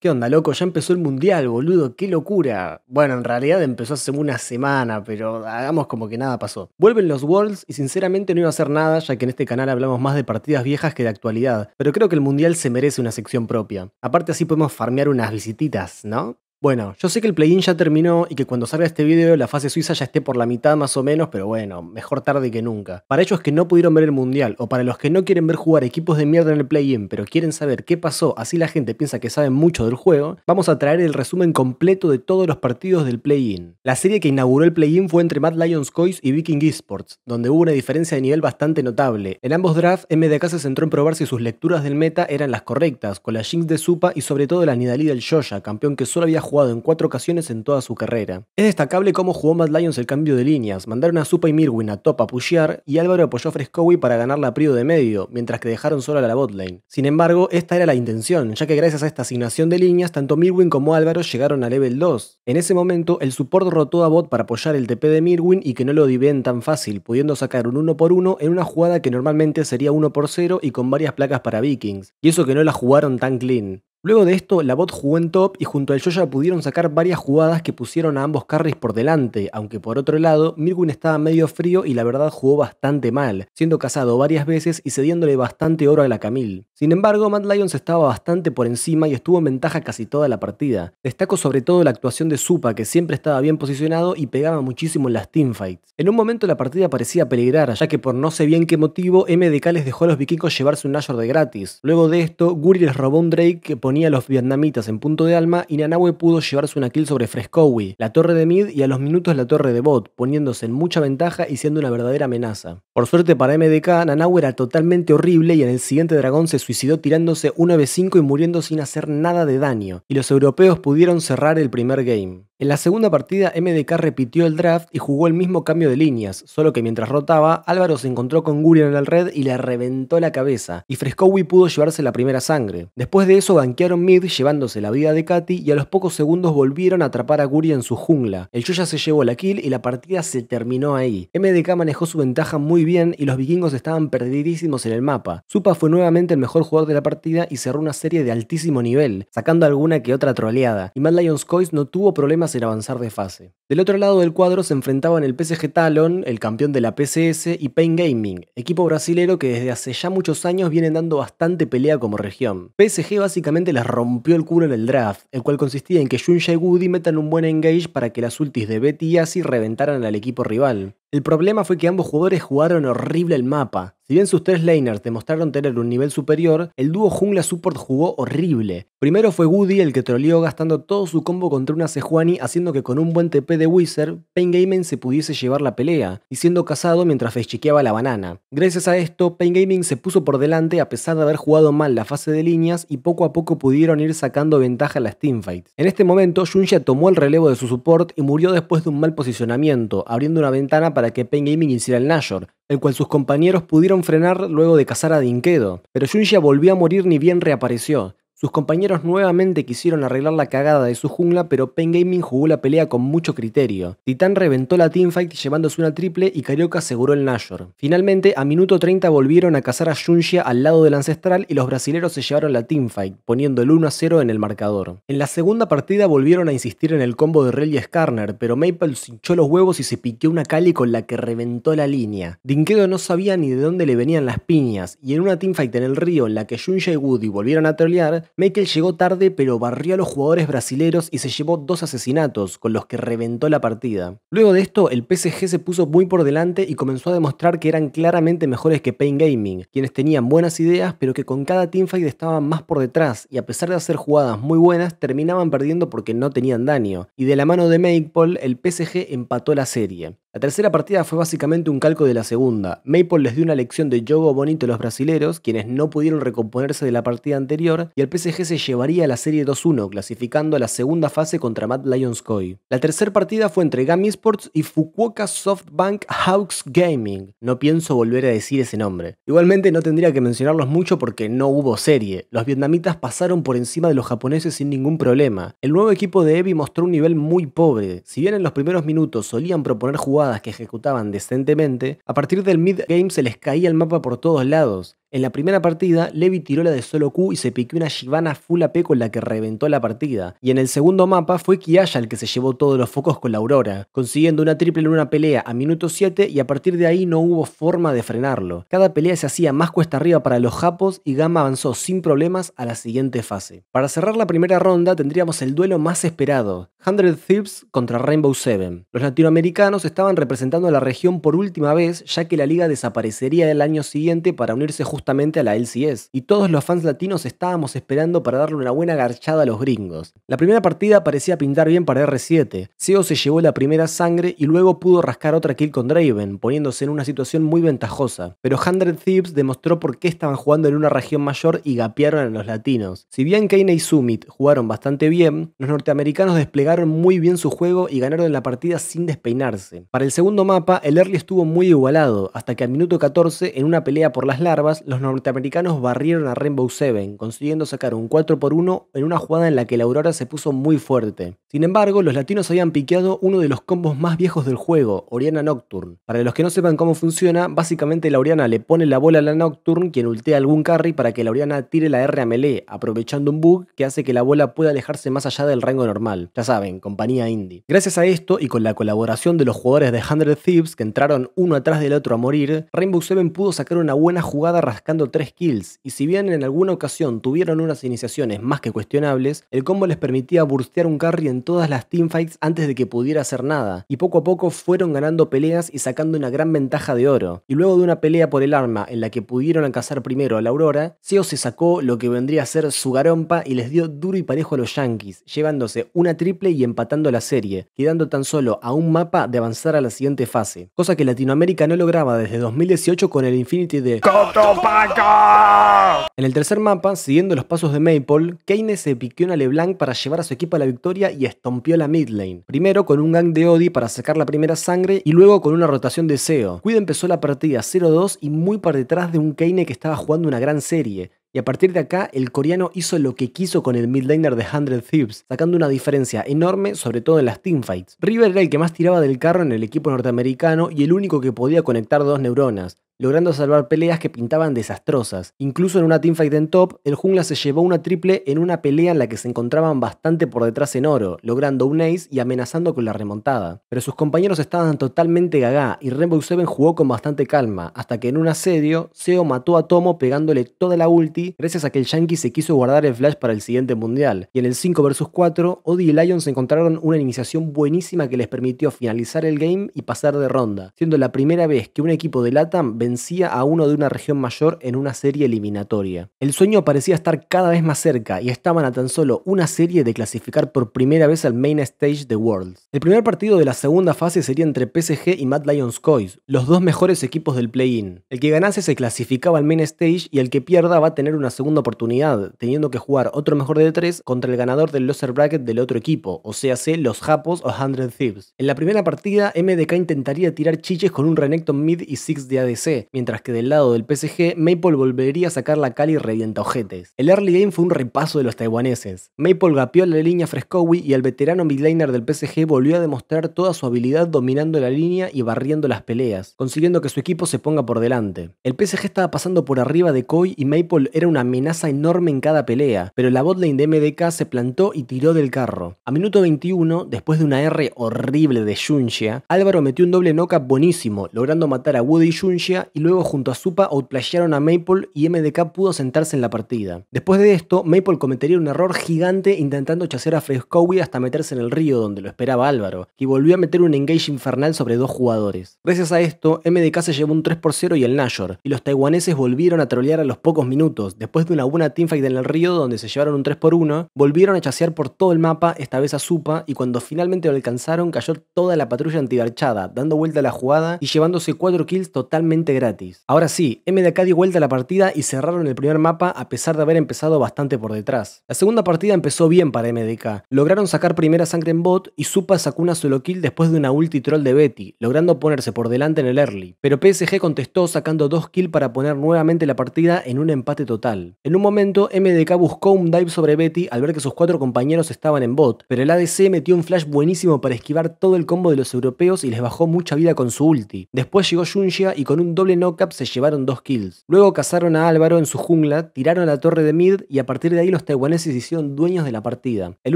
¿Qué onda, loco? Ya empezó el mundial, boludo, qué locura. Bueno, en realidad empezó hace una semana, pero hagamos como que nada pasó. Vuelven los Worlds y sinceramente no iba a hacer nada, ya que en este canal hablamos más de partidas viejas que de actualidad, pero creo que el mundial se merece una sección propia. Aparte así podemos farmear unas visititas, ¿no? Bueno, yo sé que el play-in ya terminó y que cuando salga este video la fase suiza ya esté por la mitad más o menos, pero bueno, mejor tarde que nunca. Para ellos que no pudieron ver el mundial o para los que no quieren ver jugar equipos de mierda en el play-in, pero quieren saber qué pasó, así la gente piensa que saben mucho del juego, vamos a traer el resumen completo de todos los partidos del play-in. La serie que inauguró el play-in fue entre Mad Lions Coys y Viking Esports, donde hubo una diferencia de nivel bastante notable. En ambos drafts, MDK se centró en probar si sus lecturas del meta eran las correctas, con la Jinx de Supa y sobre todo la Nidalee del Shoya, campeón que solo había jugado jugado en cuatro ocasiones en toda su carrera. Es destacable cómo jugó Mad Lions el cambio de líneas, mandaron a Supa y Mirwin a top a pushear y Álvaro apoyó a Frescowi para ganarla a prio de medio, mientras que dejaron sola a la botlane. Sin embargo, esta era la intención, ya que gracias a esta asignación de líneas, tanto Mirwin como Álvaro llegaron a level 2. En ese momento, el support rotó a bot para apoyar el TP de Mirwin y que no lo diven tan fácil, pudiendo sacar un 1 por 1 en una jugada que normalmente sería 1 por 0 y con varias placas para Vikings, y eso que no la jugaron tan clean. Luego de esto, la bot jugó en top y junto al Yoya pudieron sacar varias jugadas que pusieron a ambos carries por delante, aunque por otro lado, Mirgun estaba medio frío y la verdad jugó bastante mal, siendo cazado varias veces y cediéndole bastante oro a la Camille. Sin embargo, Mad Lions estaba bastante por encima y estuvo en ventaja casi toda la partida. Destaco sobre todo la actuación de Supa, que siempre estaba bien posicionado y pegaba muchísimo en las teamfights. En un momento la partida parecía peligrar, ya que por no sé bien qué motivo, MDK les dejó a los vikingos llevarse un Nashor de gratis. Luego de esto, Guri les robó un Drake que por ponía a los vietnamitas en punto de alma y Nanahue pudo llevarse una kill sobre Frescowi, la torre de Mid y a los minutos la torre de Bot, poniéndose en mucha ventaja y siendo una verdadera amenaza. Por suerte para MDK, Nanahue era totalmente horrible y en el siguiente dragón se suicidó tirándose una vez 5 y muriendo sin hacer nada de daño, y los europeos pudieron cerrar el primer game. En la segunda partida, MDK repitió el draft y jugó el mismo cambio de líneas, solo que mientras rotaba, Álvaro se encontró con Gurion en el red y le reventó la cabeza, y Frescowi pudo llevarse la primera sangre. Después de eso, banquearon Mid llevándose la vida de Katy y a los pocos segundos volvieron a atrapar a Gurion en su jungla. El Choya se llevó la kill y la partida se terminó ahí. MDK manejó su ventaja muy bien y los vikingos estaban perdidísimos en el mapa. Supa fue nuevamente el mejor jugador de la partida y cerró una serie de altísimo nivel, sacando alguna que otra troleada, y Mad Lions no tuvo problemas en avanzar de fase. Del otro lado del cuadro se enfrentaban el PSG Talon, el campeón de la PCS, y Pain Gaming, equipo brasilero que desde hace ya muchos años vienen dando bastante pelea como región. PSG básicamente les rompió el culo en el draft, el cual consistía en que Junja y Woody metan un buen engage para que las ultis de Betty y Asi reventaran al equipo rival. El problema fue que ambos jugadores jugaron horrible el mapa. Si bien sus tres laners demostraron tener un nivel superior, el dúo jungla support jugó horrible. Primero fue Woody el que troleó gastando todo su combo contra una Sejuani haciendo que con un buen TP de Wizard, Pain Gaming se pudiese llevar la pelea, y siendo casado mientras fechiqueaba la banana. Gracias a esto, Pain Gaming se puso por delante a pesar de haber jugado mal la fase de líneas y poco a poco pudieron ir sacando ventaja a las teamfights. En este momento, Junya tomó el relevo de su support y murió después de un mal posicionamiento, abriendo una ventana para para que Pain Gaming hiciera el Nashor, el cual sus compañeros pudieron frenar luego de cazar a Dinkedo, pero ya volvió a morir ni bien reapareció, sus compañeros nuevamente quisieron arreglar la cagada de su jungla, pero Pain Gaming jugó la pelea con mucho criterio. Titán reventó la teamfight llevándose una triple y Carioca aseguró el Nashor. Finalmente, a minuto 30 volvieron a cazar a Junxia al lado del ancestral y los brasileros se llevaron la teamfight, poniendo el 1 a 0 en el marcador. En la segunda partida volvieron a insistir en el combo de Rell y Skarner, pero Maple hinchó los huevos y se piqueó una Cali con la que reventó la línea. Dinkedo no sabía ni de dónde le venían las piñas, y en una teamfight en el río en la que Junxia y Woody volvieron a trolear, Michael llegó tarde pero barrió a los jugadores brasileros y se llevó dos asesinatos, con los que reventó la partida. Luego de esto, el PSG se puso muy por delante y comenzó a demostrar que eran claramente mejores que Pain Gaming, quienes tenían buenas ideas pero que con cada teamfight estaban más por detrás y a pesar de hacer jugadas muy buenas, terminaban perdiendo porque no tenían daño. Y de la mano de Makepool, el PSG empató la serie. La tercera partida fue básicamente un calco de la segunda. Maple les dio una lección de juego bonito a los brasileros, quienes no pudieron recomponerse de la partida anterior, y el PSG se llevaría a la serie 2-1, clasificando a la segunda fase contra Mad Lions Coy. La tercera partida fue entre Gami Sports y Fukuoka Softbank Hawks Gaming. No pienso volver a decir ese nombre. Igualmente no tendría que mencionarlos mucho porque no hubo serie. Los vietnamitas pasaron por encima de los japoneses sin ningún problema. El nuevo equipo de Evi mostró un nivel muy pobre. Si bien en los primeros minutos solían proponer jugar que ejecutaban decentemente, a partir del mid-game se les caía el mapa por todos lados. En la primera partida, Levi tiró la de solo Q y se piqueó una Shivana full AP con la que reventó la partida. Y en el segundo mapa fue kiaya el que se llevó todos los focos con la Aurora, consiguiendo una triple en una pelea a minuto 7 y a partir de ahí no hubo forma de frenarlo. Cada pelea se hacía más cuesta arriba para los japos y Gamma avanzó sin problemas a la siguiente fase. Para cerrar la primera ronda tendríamos el duelo más esperado, 100 Thieves contra Rainbow Seven. Los latinoamericanos estaban representando a la región por última vez, ya que la liga desaparecería el año siguiente para unirse justamente a la LCS, y todos los fans latinos estábamos esperando para darle una buena garchada a los gringos. La primera partida parecía pintar bien para R7, Seo se llevó la primera sangre y luego pudo rascar otra kill con Draven, poniéndose en una situación muy ventajosa, pero Hundred Thieves demostró por qué estaban jugando en una región mayor y gapearon a los latinos. Si bien Kane y Summit jugaron bastante bien, los norteamericanos desplegaron muy bien su juego y ganaron la partida sin despeinarse. Para el segundo mapa, el early estuvo muy igualado, hasta que al minuto 14, en una pelea por las larvas, los norteamericanos barrieron a Rainbow Seven, consiguiendo sacar un 4 por 1 en una jugada en la que la Aurora se puso muy fuerte. Sin embargo, los latinos habían piqueado uno de los combos más viejos del juego, Oriana Nocturne. Para los que no sepan cómo funciona, básicamente la Oriana le pone la bola a la Nocturne, quien ultea algún carry para que la Oriana tire la R a melee, aprovechando un bug que hace que la bola pueda alejarse más allá del rango normal. Ya saben, compañía indie. Gracias a esto y con la colaboración de los jugadores de Hundred Thieves que entraron uno atrás del otro a morir, Rainbow Seven pudo sacar una buena jugada rascando 3 kills, y si bien en alguna ocasión tuvieron unas iniciaciones más que cuestionables, el combo les permitía burstear un carry en todas las teamfights antes de que pudiera hacer nada, y poco a poco fueron ganando peleas y sacando una gran ventaja de oro. Y luego de una pelea por el arma en la que pudieron alcanzar primero a la Aurora, Seo se sacó lo que vendría a ser su garompa y les dio duro y parejo a los Yankees, llevándose una triple y empatando la serie, quedando tan solo a un mapa de avanzar a la siguiente fase, cosa que Latinoamérica no lograba desde 2018 con el Infinity de Cotopaca. En el tercer mapa, siguiendo los pasos de Maple, Kane se piqueó en LeBlanc para llevar a su equipo a la victoria y estompió la mid lane. Primero con un gang de Odie para sacar la primera sangre y luego con una rotación de SEO. Cuida empezó la partida 0-2 y muy para detrás de un Kane que estaba jugando una gran serie, y a partir de acá, el coreano hizo lo que quiso con el midlaner de 100 Thieves, sacando una diferencia enorme, sobre todo en las teamfights. River era el que más tiraba del carro en el equipo norteamericano y el único que podía conectar dos neuronas logrando salvar peleas que pintaban desastrosas. Incluso en una teamfight en top, el jungla se llevó una triple en una pelea en la que se encontraban bastante por detrás en oro, logrando un ace y amenazando con la remontada. Pero sus compañeros estaban totalmente gagá y Rainbow Seven jugó con bastante calma, hasta que en un asedio, Seo mató a Tomo pegándole toda la ulti gracias a que el Yankee se quiso guardar el flash para el siguiente mundial. Y en el 5 vs 4, Odi y Lion se encontraron una iniciación buenísima que les permitió finalizar el game y pasar de ronda, siendo la primera vez que un equipo de LATAM vencía a uno de una región mayor en una serie eliminatoria. El sueño parecía estar cada vez más cerca y estaban a tan solo una serie de clasificar por primera vez al main stage de Worlds. El primer partido de la segunda fase sería entre PSG y Mad Lions Coys, los dos mejores equipos del play-in. El que ganase se clasificaba al main stage y el que pierda va a tener una segunda oportunidad, teniendo que jugar otro mejor de tres contra el ganador del loser bracket del otro equipo, o sea, los Japos o 100 Thieves. En la primera partida, MDK intentaría tirar chiches con un Renekton mid y Six de ADC, mientras que del lado del PSG, Maple volvería a sacar la cal y revienta ojetes. El early game fue un repaso de los taiwaneses. Maple gapeó la línea Frescowi y el veterano midliner del PSG volvió a demostrar toda su habilidad dominando la línea y barriendo las peleas, consiguiendo que su equipo se ponga por delante. El PSG estaba pasando por arriba de Koi y Maple era una amenaza enorme en cada pelea, pero la botlane de MDK se plantó y tiró del carro. A minuto 21, después de una R horrible de Junxia, Álvaro metió un doble noca buenísimo, logrando matar a Woody y Junxia y luego junto a Supa outplayaron a Maple y MDK pudo sentarse en la partida. Después de esto, Maple cometería un error gigante intentando chasear a Cowie hasta meterse en el río donde lo esperaba Álvaro, y volvió a meter un engage infernal sobre dos jugadores. Gracias a esto, MDK se llevó un 3 por 0 y el Nashor, y los taiwaneses volvieron a trolear a los pocos minutos, después de una buena teamfight en el río donde se llevaron un 3 por 1, volvieron a chasear por todo el mapa, esta vez a Supa, y cuando finalmente lo alcanzaron cayó toda la patrulla antigarchada, dando vuelta a la jugada y llevándose 4 kills totalmente gratis. Ahora sí, MDK dio vuelta a la partida y cerraron el primer mapa a pesar de haber empezado bastante por detrás. La segunda partida empezó bien para MDK. Lograron sacar primera sangre en bot y Supa sacó una solo kill después de una ulti troll de Betty, logrando ponerse por delante en el early. Pero PSG contestó sacando dos kills para poner nuevamente la partida en un empate total. En un momento, MDK buscó un dive sobre Betty al ver que sus cuatro compañeros estaban en bot, pero el ADC metió un flash buenísimo para esquivar todo el combo de los europeos y les bajó mucha vida con su ulti. Después llegó Junxia y con un doble knockup se llevaron dos kills. Luego cazaron a Álvaro en su jungla, tiraron a la torre de mid y a partir de ahí los taiwaneses hicieron dueños de la partida. En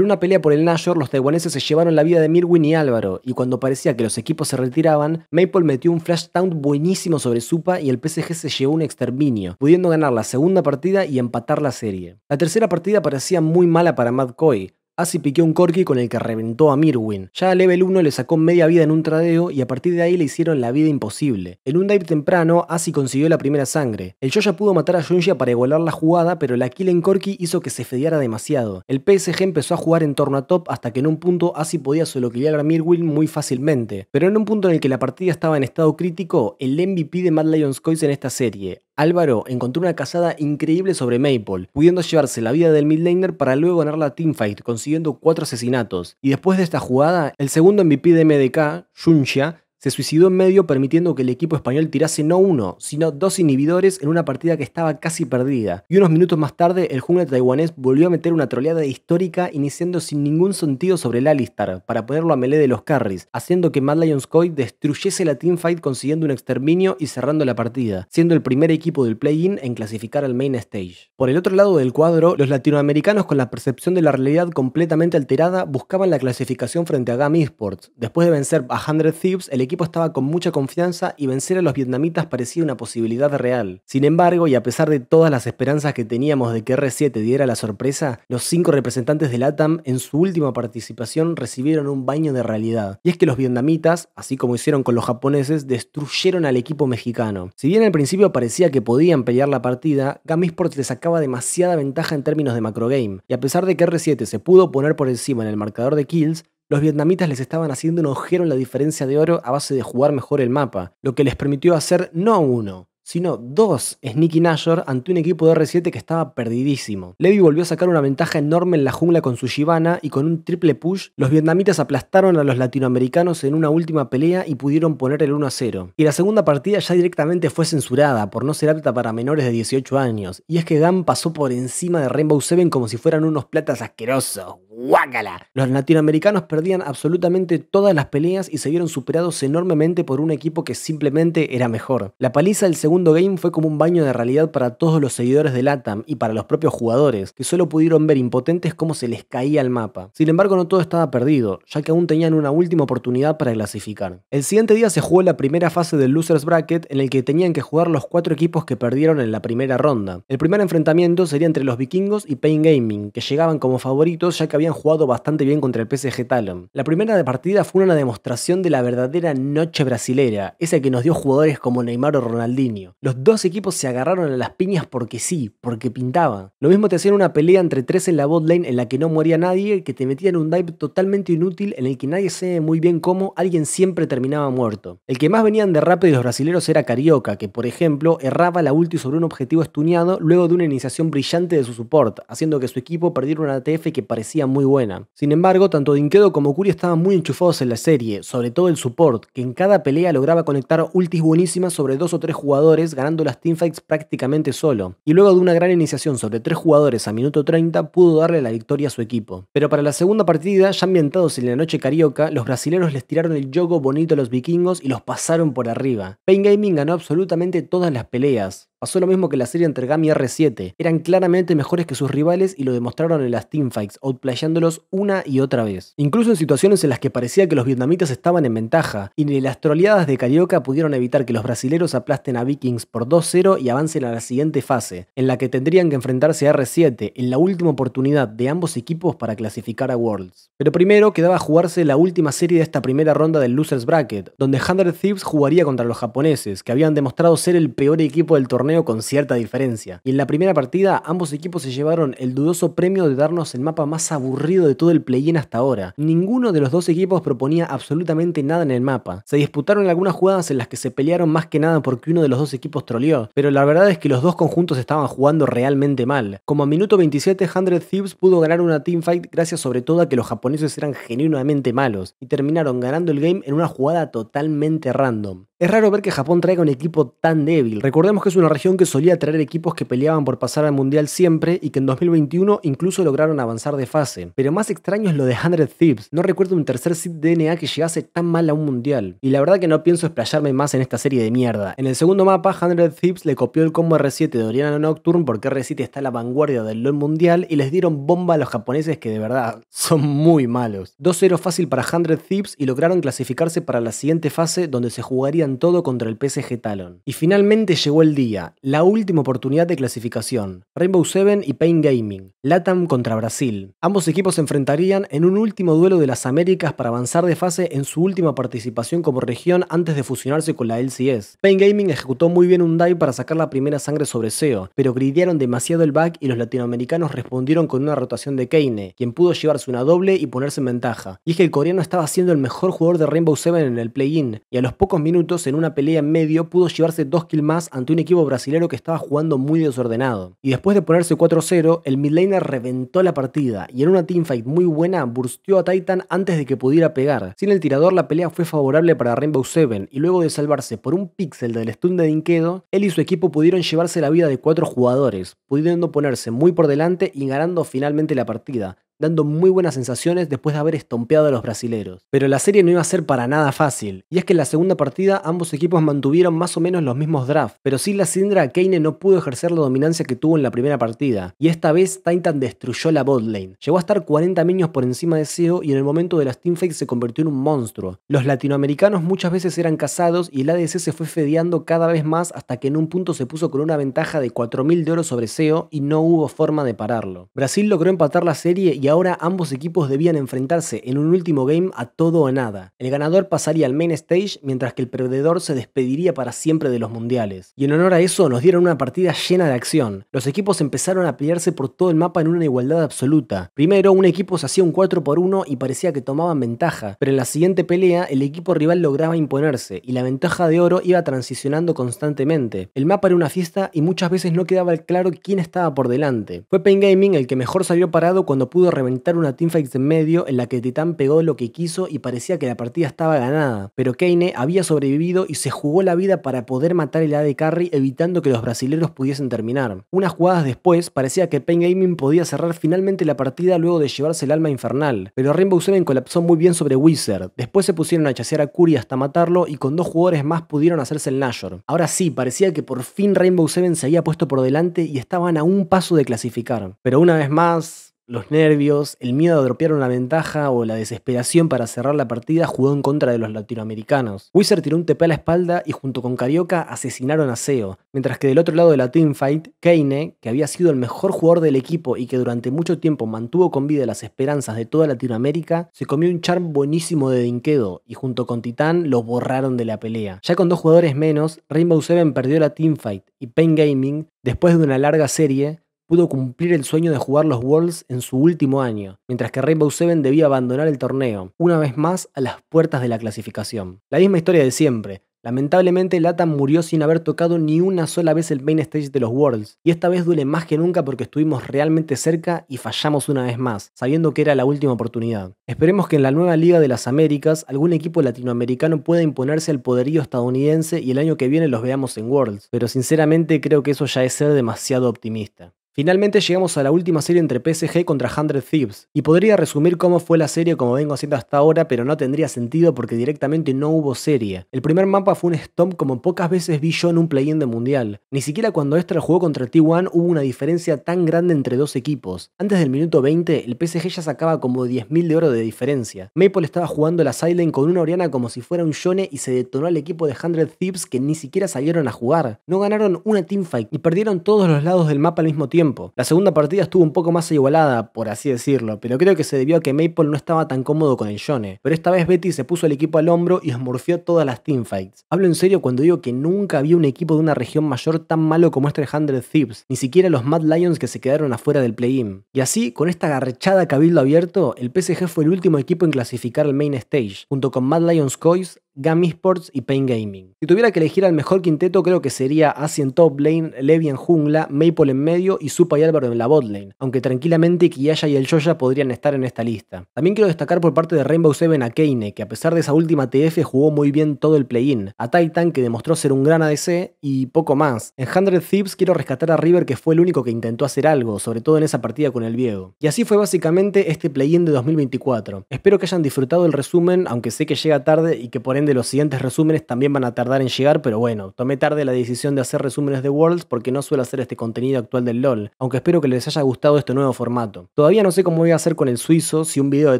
una pelea por el Nashor, los taiwaneses se llevaron la vida de Mirwin y Álvaro, y cuando parecía que los equipos se retiraban, Maple metió un flash buenísimo sobre Supa y el PSG se llevó un exterminio, pudiendo ganar la segunda partida y empatar la serie. La tercera partida parecía muy mala para Mad Coy, Así ah, piqueó un Corki con el que reventó a Mirwin. Ya a level 1 le sacó media vida en un tradeo y a partir de ahí le hicieron la vida imposible. En un dive temprano, así ah consiguió la primera sangre. El Joya pudo matar a Junya para igualar la jugada, pero la kill en Corki hizo que se fedeara demasiado. El PSG empezó a jugar en torno a top hasta que en un punto Asi ah podía solo killar a Mirwin muy fácilmente. Pero en un punto en el que la partida estaba en estado crítico, el MVP de Mad Lions Coins en esta serie, Álvaro encontró una cazada increíble sobre Maple, pudiendo llevarse la vida del midlaner para luego ganar la teamfight, consiguiendo cuatro asesinatos. Y después de esta jugada, el segundo MVP de MDK, Shunxia, se suicidó en medio permitiendo que el equipo español tirase no uno, sino dos inhibidores en una partida que estaba casi perdida. Y unos minutos más tarde, el jungla taiwanés volvió a meter una troleada histórica iniciando sin ningún sentido sobre el Alistar, para ponerlo a melee de los carries, haciendo que Mad Lions Coy destruyese la teamfight consiguiendo un exterminio y cerrando la partida, siendo el primer equipo del play-in en clasificar al main stage. Por el otro lado del cuadro, los latinoamericanos con la percepción de la realidad completamente alterada buscaban la clasificación frente a GAM Esports. Después de vencer a 100 Thieves, el equipo estaba con mucha confianza y vencer a los vietnamitas parecía una posibilidad real. Sin embargo, y a pesar de todas las esperanzas que teníamos de que R7 diera la sorpresa, los cinco representantes del ATAM en su última participación recibieron un baño de realidad. Y es que los vietnamitas, así como hicieron con los japoneses, destruyeron al equipo mexicano. Si bien al principio parecía que podían pelear la partida, Gamisport le sacaba demasiada ventaja en términos de macrogame. Y a pesar de que R7 se pudo poner por encima en el marcador de kills, los vietnamitas les estaban haciendo un ojero en la diferencia de oro a base de jugar mejor el mapa, lo que les permitió hacer no uno, sino dos Sneaky Nashor ante un equipo de R7 que estaba perdidísimo. Levi volvió a sacar una ventaja enorme en la jungla con su Shivana y con un triple push, los vietnamitas aplastaron a los latinoamericanos en una última pelea y pudieron poner el 1 a 0. Y la segunda partida ya directamente fue censurada por no ser apta para menores de 18 años, y es que Gam pasó por encima de Rainbow Seven como si fueran unos platas asquerosos. ¡Guácala! Los latinoamericanos perdían absolutamente todas las peleas y se vieron superados enormemente por un equipo que simplemente era mejor. La paliza del segundo game fue como un baño de realidad para todos los seguidores de LATAM y para los propios jugadores, que solo pudieron ver impotentes cómo se les caía el mapa. Sin embargo, no todo estaba perdido, ya que aún tenían una última oportunidad para clasificar. El siguiente día se jugó la primera fase del Losers Bracket en el que tenían que jugar los cuatro equipos que perdieron en la primera ronda. El primer enfrentamiento sería entre los vikingos y Pain Gaming, que llegaban como favoritos ya que había han jugado bastante bien contra el PSG Talon. La primera de partida fue una demostración de la verdadera noche brasilera, esa que nos dio jugadores como Neymar o Ronaldinho. Los dos equipos se agarraron a las piñas porque sí, porque pintaban. Lo mismo te hacían una pelea entre tres en la bot en la que no moría nadie, que te metían un dive totalmente inútil en el que nadie sabe muy bien cómo alguien siempre terminaba muerto. El que más venían de rápido los brasileros era Carioca, que por ejemplo erraba la ulti sobre un objetivo estuñado luego de una iniciación brillante de su support, haciendo que su equipo perdiera una ATF que parecía muy buena. Sin embargo, tanto Dinkedo como Kuri estaban muy enchufados en la serie, sobre todo el support, que en cada pelea lograba conectar ultis buenísimas sobre dos o tres jugadores, ganando las teamfights prácticamente solo. Y luego de una gran iniciación sobre tres jugadores a minuto 30, pudo darle la victoria a su equipo. Pero para la segunda partida, ya ambientados en la noche carioca, los brasileños les tiraron el yogo bonito a los vikingos y los pasaron por arriba. Pain Gaming ganó absolutamente todas las peleas. Pasó lo mismo que la serie entre Gami R7. Eran claramente mejores que sus rivales y lo demostraron en las teamfights, outplayándolos una y otra vez. Incluso en situaciones en las que parecía que los vietnamitas estaban en ventaja, y ni las troleadas de Carioca pudieron evitar que los brasileros aplasten a Vikings por 2-0 y avancen a la siguiente fase, en la que tendrían que enfrentarse a R7 en la última oportunidad de ambos equipos para clasificar a Worlds. Pero primero quedaba jugarse la última serie de esta primera ronda del Losers Bracket, donde Hunter Thieves jugaría contra los japoneses, que habían demostrado ser el peor equipo del torneo con cierta diferencia. Y en la primera partida, ambos equipos se llevaron el dudoso premio de darnos el mapa más aburrido de todo el play-in hasta ahora. Ninguno de los dos equipos proponía absolutamente nada en el mapa. Se disputaron algunas jugadas en las que se pelearon más que nada porque uno de los dos equipos troleó, pero la verdad es que los dos conjuntos estaban jugando realmente mal. Como a minuto 27, Hundred Thieves pudo ganar una teamfight gracias sobre todo a que los japoneses eran genuinamente malos y terminaron ganando el game en una jugada totalmente random. Es raro ver que Japón traiga un equipo tan débil. Recordemos que es una región que solía traer equipos que peleaban por pasar al Mundial siempre y que en 2021 incluso lograron avanzar de fase. Pero más extraño es lo de 100 Thieves. No recuerdo un tercer seed DNA que llegase tan mal a un Mundial. Y la verdad que no pienso explayarme más en esta serie de mierda. En el segundo mapa, 100 Thieves le copió el combo R7 de Oriana Nocturne porque R7 está a la vanguardia del LoL Mundial y les dieron bomba a los japoneses que de verdad son muy malos. 2-0 fácil para 100 Thieves y lograron clasificarse para la siguiente fase donde se jugarían todo contra el PSG Talon. Y finalmente llegó el día, la última oportunidad de clasificación. Rainbow Seven y Pain Gaming, LATAM contra Brasil. Ambos equipos se enfrentarían en un último duelo de las Américas para avanzar de fase en su última participación como región antes de fusionarse con la LCS. Pain Gaming ejecutó muy bien un dive para sacar la primera sangre sobre SEO, pero gridearon demasiado el back y los latinoamericanos respondieron con una rotación de Kane, quien pudo llevarse una doble y ponerse en ventaja. Y es que el coreano estaba siendo el mejor jugador de Rainbow Seven en el play-in, y a los pocos minutos en una pelea en medio pudo llevarse dos kills más ante un equipo brasilero que estaba jugando muy desordenado. Y después de ponerse 4-0, el midlaner reventó la partida y en una teamfight muy buena bursteó a Titan antes de que pudiera pegar. Sin el tirador la pelea fue favorable para Rainbow Seven y luego de salvarse por un pixel del stun de Dinkedo, él y su equipo pudieron llevarse la vida de cuatro jugadores, pudiendo ponerse muy por delante y ganando finalmente la partida, dando muy buenas sensaciones después de haber estompeado a los brasileros. Pero la serie no iba a ser para nada fácil, y es que en la segunda partida ambos equipos mantuvieron más o menos los mismos drafts, pero sin la Sindra Kane no pudo ejercer la dominancia que tuvo en la primera partida, y esta vez Titan destruyó la botlane. Llegó a estar 40 minions por encima de SEO y en el momento de las teamfights se convirtió en un monstruo. Los latinoamericanos muchas veces eran cazados y el ADC se fue fedeando cada vez más hasta que en un punto se puso con una ventaja de 4.000 de oro sobre SEO y no hubo forma de pararlo. Brasil logró empatar la serie y y ahora ambos equipos debían enfrentarse en un último game a todo o nada. El ganador pasaría al main stage mientras que el perdedor se despediría para siempre de los mundiales. Y en honor a eso nos dieron una partida llena de acción. Los equipos empezaron a pelearse por todo el mapa en una igualdad absoluta. Primero un equipo se hacía un 4 por 1 y parecía que tomaban ventaja, pero en la siguiente pelea el equipo rival lograba imponerse y la ventaja de oro iba transicionando constantemente. El mapa era una fiesta y muchas veces no quedaba claro quién estaba por delante. Fue Pain Gaming el que mejor salió parado cuando pudo reventar una teamfight en medio en la que Titán pegó lo que quiso y parecía que la partida estaba ganada, pero Kane había sobrevivido y se jugó la vida para poder matar el AD Carry evitando que los brasileños pudiesen terminar. Unas jugadas después parecía que Pain Gaming podía cerrar finalmente la partida luego de llevarse el alma infernal, pero Rainbow Seven colapsó muy bien sobre Wizard, después se pusieron a chasear a Curry hasta matarlo y con dos jugadores más pudieron hacerse el Nashor. Ahora sí, parecía que por fin Rainbow Seven se había puesto por delante y estaban a un paso de clasificar. Pero una vez más, los nervios, el miedo a dropear una ventaja o la desesperación para cerrar la partida jugó en contra de los latinoamericanos. Wizard tiró un TP a la espalda y junto con Carioca asesinaron a Seo, mientras que del otro lado de la teamfight, Kane, que había sido el mejor jugador del equipo y que durante mucho tiempo mantuvo con vida las esperanzas de toda Latinoamérica, se comió un charm buenísimo de Dinquedo y junto con Titán lo borraron de la pelea. Ya con dos jugadores menos, Rainbow Seven perdió la teamfight y Pain Gaming, después de una larga serie, pudo cumplir el sueño de jugar los Worlds en su último año, mientras que Rainbow Seven debía abandonar el torneo, una vez más a las puertas de la clasificación. La misma historia de siempre, Lamentablemente, Latham murió sin haber tocado ni una sola vez el main stage de los Worlds, y esta vez duele más que nunca porque estuvimos realmente cerca y fallamos una vez más, sabiendo que era la última oportunidad. Esperemos que en la nueva Liga de las Américas algún equipo latinoamericano pueda imponerse al poderío estadounidense y el año que viene los veamos en Worlds, pero sinceramente creo que eso ya es ser demasiado optimista. Finalmente llegamos a la última serie entre PSG contra 100 Thieves, y podría resumir cómo fue la serie como vengo haciendo hasta ahora, pero no tendría sentido porque directamente no hubo serie. El primer mapa fue un stomp como pocas veces vi yo en un play-in de mundial. Ni siquiera cuando Extra jugó contra T1 hubo una diferencia tan grande entre dos equipos. Antes del minuto 20, el PSG ya sacaba como 10.000 de oro de diferencia. Maple estaba jugando la Silent con una Oriana como si fuera un Yone y se detonó al equipo de 100 Thieves que ni siquiera salieron a jugar. No ganaron una teamfight y perdieron todos los lados del mapa al mismo tiempo la segunda partida estuvo un poco más igualada, por así decirlo, pero creo que se debió a que Maple no estaba tan cómodo con el Yone. Pero esta vez Betty se puso el equipo al hombro y esmorfió todas las teamfights. Hablo en serio cuando digo que nunca había un equipo de una región mayor tan malo como este 100 Thieves, ni siquiera los Mad Lions que se quedaron afuera del play-in. Y así, con esta garrechada cabildo abierto, el PSG fue el último equipo en clasificar al main stage, junto con Mad Lions Coys, Gummy Sports y Pain Gaming. Si tuviera que elegir al mejor quinteto, creo que sería Asi en top lane, Levi en jungla, Maple en medio y Supa y Álvaro en la botlane, aunque tranquilamente Kiaya y el Joya podrían estar en esta lista. También quiero destacar por parte de Rainbow Seven a Kane, que a pesar de esa última TF jugó muy bien todo el play-in, a Titan, que demostró ser un gran ADC, y poco más. En 100 Thieves quiero rescatar a River, que fue el único que intentó hacer algo, sobre todo en esa partida con el Viego. Y así fue básicamente este play-in de 2024. Espero que hayan disfrutado el resumen, aunque sé que llega tarde y que por ende los siguientes resúmenes también van a tardar en llegar, pero bueno, tomé tarde la decisión de hacer resúmenes de Worlds porque no suelo hacer este contenido actual del LOL aunque espero que les haya gustado este nuevo formato. Todavía no sé cómo voy a hacer con el suizo, si un video de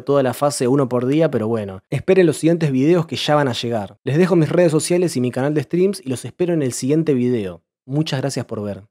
toda la fase uno por día, pero bueno, esperen los siguientes videos que ya van a llegar. Les dejo mis redes sociales y mi canal de streams y los espero en el siguiente video. Muchas gracias por ver.